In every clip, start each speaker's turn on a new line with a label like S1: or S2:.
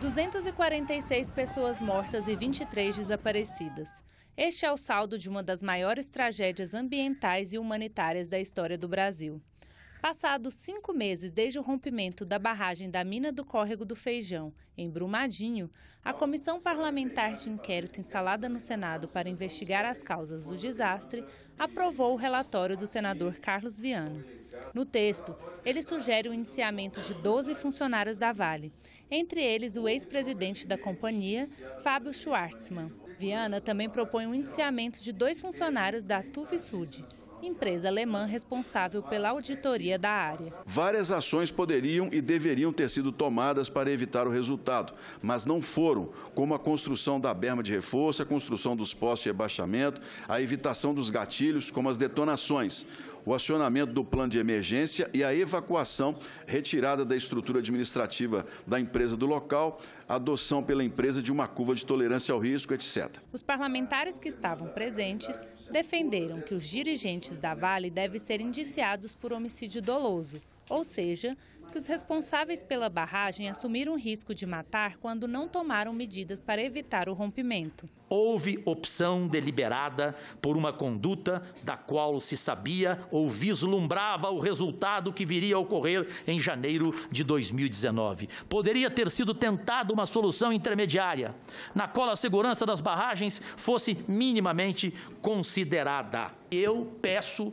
S1: 246 pessoas mortas e 23 desaparecidas. Este é o saldo de uma das maiores tragédias ambientais e humanitárias da história do Brasil. Passados cinco meses desde o rompimento da barragem da mina do Córrego do Feijão, em Brumadinho, a comissão parlamentar de inquérito instalada no Senado para investigar as causas do desastre aprovou o relatório do senador Carlos Viana. No texto, ele sugere o indiciamento de 12 funcionários da Vale, entre eles o ex-presidente da companhia, Fábio Schwartzman. Viana também propõe o um indiciamento de dois funcionários da Tuvisud, empresa alemã responsável pela auditoria da área.
S2: Várias ações poderiam e deveriam ter sido tomadas para evitar o resultado, mas não foram, como a construção da berma de reforço, a construção dos postes de abaixamento, a evitação dos gatilhos, como as detonações o acionamento do plano de emergência e a evacuação, retirada da estrutura administrativa da empresa do local, adoção pela empresa de uma curva de tolerância ao risco, etc.
S1: Os parlamentares que estavam presentes defenderam que os dirigentes da Vale devem ser indiciados por homicídio doloso ou seja, que os responsáveis pela barragem assumiram o risco de matar quando não tomaram medidas para evitar o rompimento.
S3: Houve opção deliberada por uma conduta da qual se sabia ou vislumbrava o resultado que viria a ocorrer em janeiro de 2019. Poderia ter sido tentada uma solução intermediária, na qual a segurança das barragens fosse minimamente considerada. Eu peço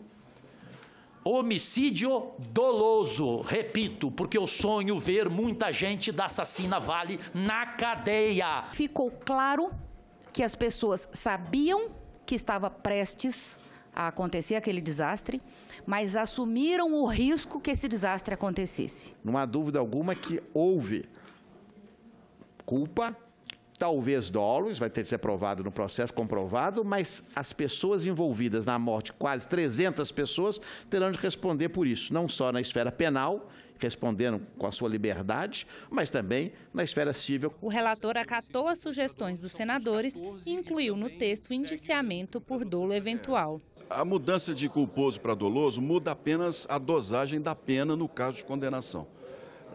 S3: homicídio doloso. Repito, porque eu sonho ver muita gente da assassina Vale na
S1: cadeia. Ficou claro que as pessoas sabiam que estava prestes a acontecer aquele desastre, mas assumiram o risco que esse desastre acontecesse.
S4: Não há dúvida alguma que houve culpa talvez dólares, vai ter que ser provado no processo, comprovado, mas as pessoas envolvidas na morte, quase 300 pessoas, terão de responder por isso, não só na esfera penal, respondendo com a sua liberdade, mas também na esfera civil.
S1: O relator acatou as sugestões dos senadores e incluiu no texto indiciamento por dolo eventual.
S2: A mudança de culposo para doloso muda apenas a dosagem da pena no caso de condenação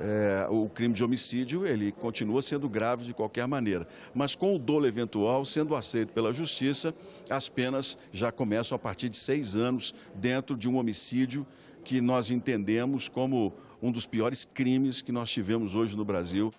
S2: é, o crime de homicídio ele continua sendo grave de qualquer maneira. Mas com o dolo eventual sendo aceito pela justiça, as penas já começam a partir de seis anos dentro de um homicídio que nós entendemos como um dos piores crimes que nós tivemos hoje no Brasil.